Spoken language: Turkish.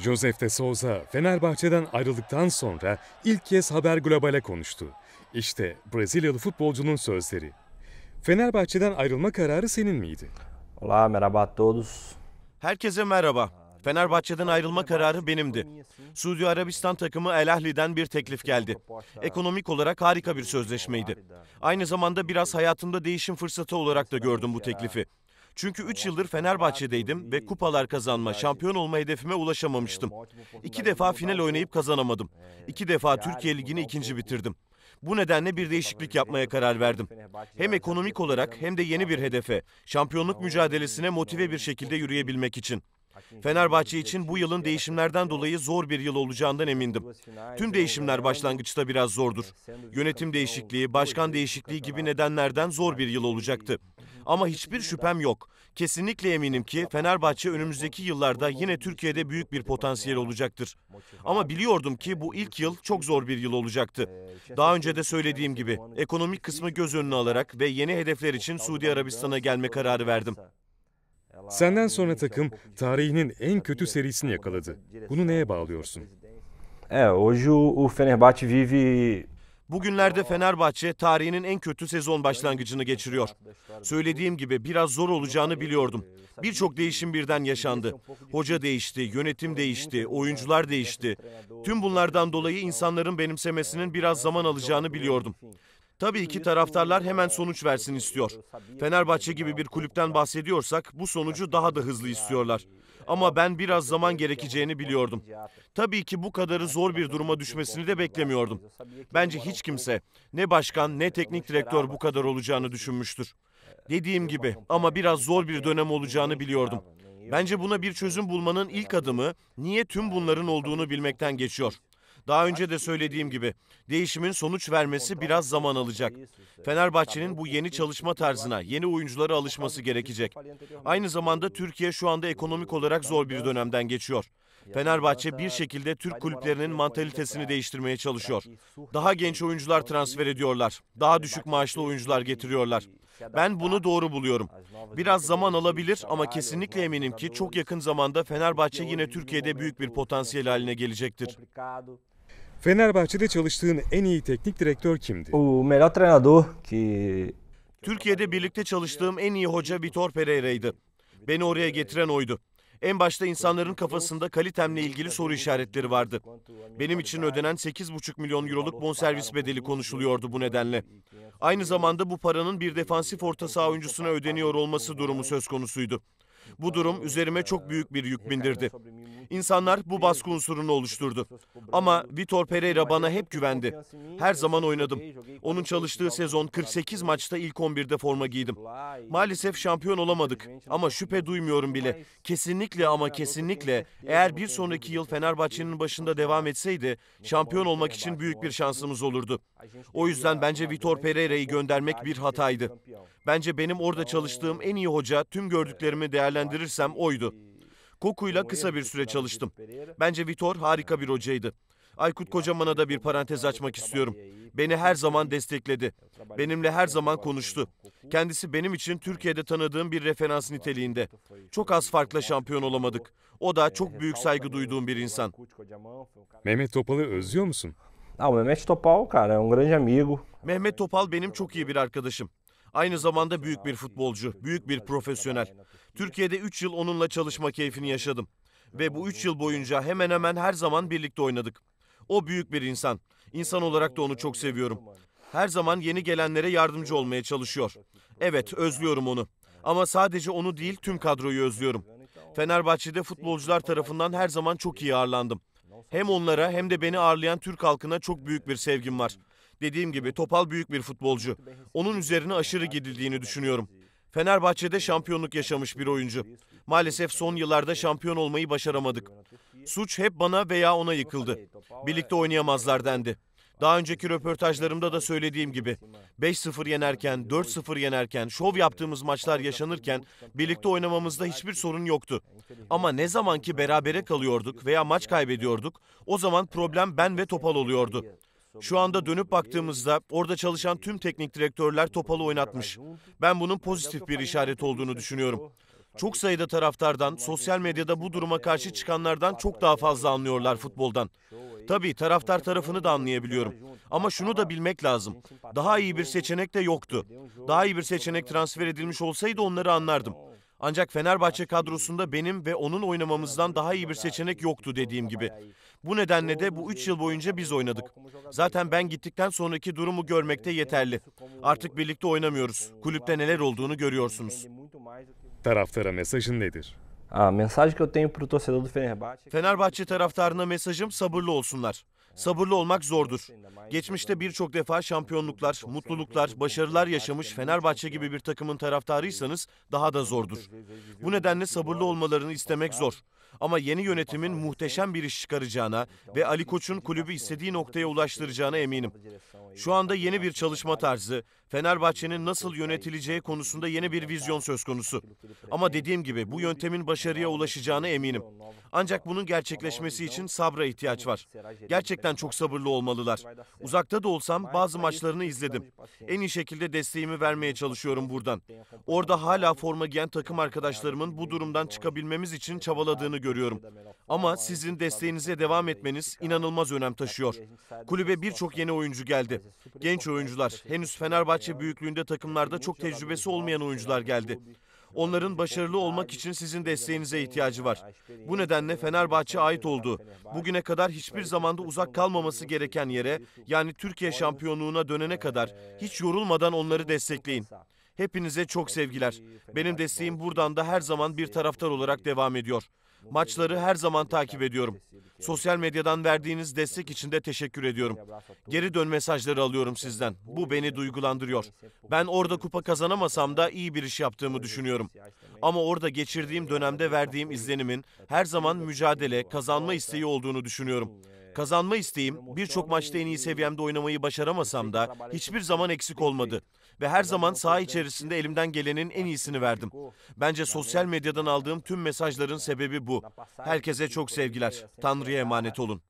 Josef de Souza Fenerbahçe'den ayrıldıktan sonra ilk kez Haber Global'e konuştu. İşte Brezilyalı futbolcunun sözleri. Fenerbahçe'den ayrılma kararı senin miydi? Olá, merhaba a todos. Herkese merhaba. Fenerbahçe'den ayrılma kararı benimdi. Suudi Arabistan takımı El Ahli'den bir teklif geldi. Ekonomik olarak harika bir sözleşmeydi. Aynı zamanda biraz hayatımda değişim fırsatı olarak da gördüm bu teklifi. Çünkü 3 yıldır Fenerbahçe'deydim ve kupalar kazanma, şampiyon olma hedefime ulaşamamıştım. İki defa final oynayıp kazanamadım. İki defa Türkiye Ligi'ni ikinci bitirdim. Bu nedenle bir değişiklik yapmaya karar verdim. Hem ekonomik olarak hem de yeni bir hedefe, şampiyonluk mücadelesine motive bir şekilde yürüyebilmek için. Fenerbahçe için bu yılın değişimlerden dolayı zor bir yıl olacağından emindim. Tüm değişimler başlangıçta biraz zordur. Yönetim değişikliği, başkan değişikliği gibi nedenlerden zor bir yıl olacaktı. Ama hiçbir şüphem yok. Kesinlikle eminim ki Fenerbahçe önümüzdeki yıllarda yine Türkiye'de büyük bir potansiyel olacaktır. Ama biliyordum ki bu ilk yıl çok zor bir yıl olacaktı. Daha önce de söylediğim gibi ekonomik kısmı göz önüne alarak ve yeni hedefler için Suudi Arabistan'a gelme kararı verdim. Senden sonra takım tarihinin en kötü serisini yakaladı. Bunu neye bağlıyorsun? É, hoje o Fenerbahçe vive Bugünlerde Fenerbahçe tarihinin en kötü sezon başlangıcını geçiriyor. Söylediğim gibi biraz zor olacağını biliyordum. Birçok değişim birden yaşandı. Hoca değişti, yönetim değişti, oyuncular değişti. Tüm bunlardan dolayı insanların benimsemesinin biraz zaman alacağını biliyordum. Tabii ki taraftarlar hemen sonuç versin istiyor. Fenerbahçe gibi bir kulüpten bahsediyorsak bu sonucu daha da hızlı istiyorlar. Ama ben biraz zaman gerekeceğini biliyordum. Tabii ki bu kadarı zor bir duruma düşmesini de beklemiyordum. Bence hiç kimse, ne başkan ne teknik direktör bu kadar olacağını düşünmüştür. Dediğim gibi ama biraz zor bir dönem olacağını biliyordum. Bence buna bir çözüm bulmanın ilk adımı niye tüm bunların olduğunu bilmekten geçiyor. Daha önce de söylediğim gibi değişimin sonuç vermesi biraz zaman alacak. Fenerbahçe'nin bu yeni çalışma tarzına, yeni oyunculara alışması gerekecek. Aynı zamanda Türkiye şu anda ekonomik olarak zor bir dönemden geçiyor. Fenerbahçe bir şekilde Türk kulüplerinin mantalitesini değiştirmeye çalışıyor. Daha genç oyuncular transfer ediyorlar. Daha düşük maaşlı oyuncular getiriyorlar. Ben bunu doğru buluyorum. Biraz zaman alabilir ama kesinlikle eminim ki çok yakın zamanda Fenerbahçe yine Türkiye'de büyük bir potansiyel haline gelecektir. Fenerbahçe'de çalıştığın en iyi teknik direktör kimdi? O Melat treinador ki. Türkiye'de birlikte çalıştığım en iyi hoca Vitor Pereira'ydı. Beni oraya getiren oydu. En başta insanların kafasında kalitemle ilgili soru işaretleri vardı. Benim için ödenen 8,5 milyon euroluk bonservis bedeli konuşuluyordu bu nedenle. Aynı zamanda bu paranın bir defansif orta saha oyuncusuna ödeniyor olması durumu söz konusuydu. Bu durum üzerime çok büyük bir yük bindirdi. İnsanlar bu baskı unsurunu oluşturdu. Ama Vitor Pereira bana hep güvendi. Her zaman oynadım. Onun çalıştığı sezon 48 maçta ilk 11'de forma giydim. Maalesef şampiyon olamadık ama şüphe duymuyorum bile. Kesinlikle ama kesinlikle eğer bir sonraki yıl Fenerbahçe'nin başında devam etseydi şampiyon olmak için büyük bir şansımız olurdu. O yüzden bence Vitor Pereira'yı göndermek bir hataydı. Bence benim orada çalıştığım en iyi hoca tüm gördüklerimi değerlendirirsem oydu. Koku'yla kısa bir süre çalıştım. Bence Vitor harika bir hocaydı. Aykut Kocaman'a da bir parantez açmak istiyorum. Beni her zaman destekledi. Benimle her zaman konuştu. Kendisi benim için Türkiye'de tanıdığım bir referans niteliğinde. Çok az farkla şampiyon olamadık. O da çok büyük saygı duyduğum bir insan. Mehmet Topal'ı özlüyor musun? Ah, Mehmet Topal, cara, é um grande amigo. Mehmet Topal benim çok iyi bir arkadaşım. Aynı zamanda büyük bir futbolcu, büyük bir profesyonel. Türkiye'de 3 yıl onunla çalışma keyfini yaşadım. Ve bu 3 yıl boyunca hemen hemen her zaman birlikte oynadık. O büyük bir insan. İnsan olarak da onu çok seviyorum. Her zaman yeni gelenlere yardımcı olmaya çalışıyor. Evet, özlüyorum onu. Ama sadece onu değil, tüm kadroyu özlüyorum. Fenerbahçe'de futbolcular tarafından her zaman çok iyi ağırlandım. Hem onlara hem de beni ağırlayan Türk halkına çok büyük bir sevgim var. Dediğim gibi Topal büyük bir futbolcu. Onun üzerine aşırı gidildiğini düşünüyorum. Fenerbahçe'de şampiyonluk yaşamış bir oyuncu. Maalesef son yıllarda şampiyon olmayı başaramadık. Suç hep bana veya ona yıkıldı. Birlikte oynayamazlar dendi. Daha önceki röportajlarımda da söylediğim gibi 5-0 yenerken, 4-0 yenerken, şov yaptığımız maçlar yaşanırken birlikte oynamamızda hiçbir sorun yoktu. Ama ne zaman ki berabere kalıyorduk veya maç kaybediyorduk, o zaman problem ben ve Topal oluyordu. Şu anda dönüp baktığımızda orada çalışan tüm teknik direktörler topalı oynatmış. Ben bunun pozitif bir işaret olduğunu düşünüyorum. Çok sayıda taraftardan, sosyal medyada bu duruma karşı çıkanlardan çok daha fazla anlıyorlar futboldan. Tabii taraftar tarafını da anlayabiliyorum. Ama şunu da bilmek lazım. Daha iyi bir seçenek de yoktu. Daha iyi bir seçenek transfer edilmiş olsaydı onları anlardım. Ancak Fenerbahçe kadrosunda benim ve onun oynamamızdan daha iyi bir seçenek yoktu dediğim gibi. Bu nedenle de bu 3 yıl boyunca biz oynadık. Zaten ben gittikten sonraki durumu görmekte yeterli. Artık birlikte oynamıyoruz. Kulüpte neler olduğunu görüyorsunuz. Taraftara mesajın nedir? A mensagem eu tenho para torcedor do Fenerbahçe... Fenerbahçe taraftarına mesajım sabırlı olsunlar. Sabırlı olmak zordur. Geçmişte birçok defa şampiyonluklar, mutluluklar, başarılar yaşamış Fenerbahçe gibi bir takımın taraftarıysanız daha da zordur. Bu nedenle sabırlı olmalarını istemek zor. Ama yeni yönetimin muhteşem bir iş çıkaracağına ve Ali Koç'un kulübü istediği noktaya ulaştıracağına eminim. Şu anda yeni bir çalışma tarzı, Fenerbahçe'nin nasıl yönetileceği konusunda yeni bir vizyon söz konusu. Ama dediğim gibi bu yöntemin başarıya ulaşacağına eminim. Ancak bunun gerçekleşmesi için sabra ihtiyaç var. Gerçekten çok sabırlı olmalılar. Uzakta da olsam bazı maçlarını izledim. En iyi şekilde desteğimi vermeye çalışıyorum buradan. Orada hala forma giyen takım arkadaşlarımın bu durumdan çıkabilmemiz için çabaladığını görüyorum. Ama sizin desteğinize devam etmeniz inanılmaz önem taşıyor. Kulübe birçok yeni oyuncu geldi. Genç oyuncular, henüz Fenerbahçe büyüklüğünde takımlarda çok tecrübesi olmayan oyuncular geldi. Onların başarılı olmak için sizin desteğinize ihtiyacı var. Bu nedenle Fenerbahçe ait olduğu, bugüne kadar hiçbir zamanda uzak kalmaması gereken yere, yani Türkiye şampiyonluğuna dönene kadar hiç yorulmadan onları destekleyin. Hepinize çok sevgiler. Benim desteğim buradan da her zaman bir taraftar olarak devam ediyor. Maçları her zaman takip ediyorum. Sosyal medyadan verdiğiniz destek için de teşekkür ediyorum. Geri dön mesajları alıyorum sizden. Bu beni duygulandırıyor. Ben orada kupa kazanamasam da iyi bir iş yaptığımı düşünüyorum. Ama orada geçirdiğim dönemde verdiğim izlenimin her zaman mücadele, kazanma isteği olduğunu düşünüyorum. Kazanma isteğim birçok maçta en iyi seviyemde oynamayı başaramasam da hiçbir zaman eksik olmadı ve her zaman saha içerisinde elimden gelenin en iyisini verdim. Bence sosyal medyadan aldığım tüm mesajların sebebi bu. Herkese çok sevgiler. Tanrı'ya emanet olun.